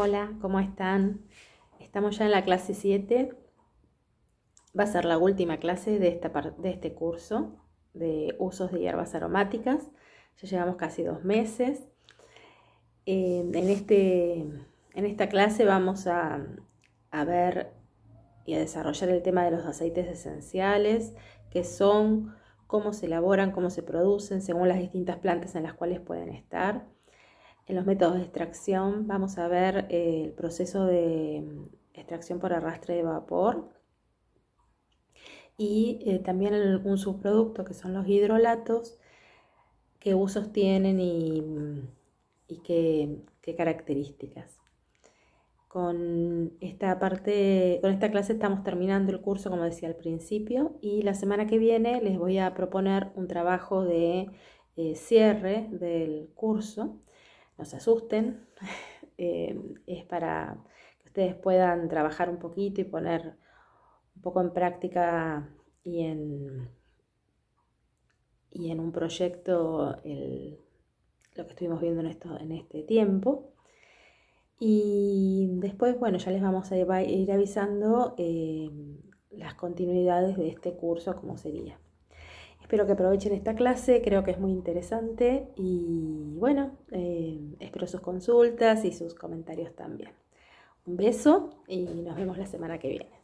Hola, ¿cómo están? Estamos ya en la clase 7. Va a ser la última clase de, este curso de usos de hierbas aromáticas. Ya llevamos casi dos meses. Eh, este, en, esta clase vamos a, a ver y a desarrollar el tema de los aceites esenciales, que son, cómo se elaboran, cómo se producen, según las distintas plantas en las cuales pueden estar en los métodos de extracción vamos a ver eh, el proceso de mm, extracción por arrastre de vapor y eh, también un subproducto que son los hidrolatos, qué usos tienen y, mm, qué, características. Con esta parte, con esta clase estamos terminando el curso, como decía al principio, y la semana que viene les voy a proponer un trabajo de eh, cierre del curso no se asusten, eh, es para que ustedes puedan trabajar un poquito y poner un poco en práctica y en, y en un proyecto lo que estuvimos viendo en, esto, en este tiempo. Y después, bueno, ya les vamos a ir avisando eh, las continuidades de este curso, como sería. Espero que aprovechen esta clase, creo que es muy interesante y bueno, eh, sus consultas y sus comentarios también. Un beso y nos vemos la semana que viene.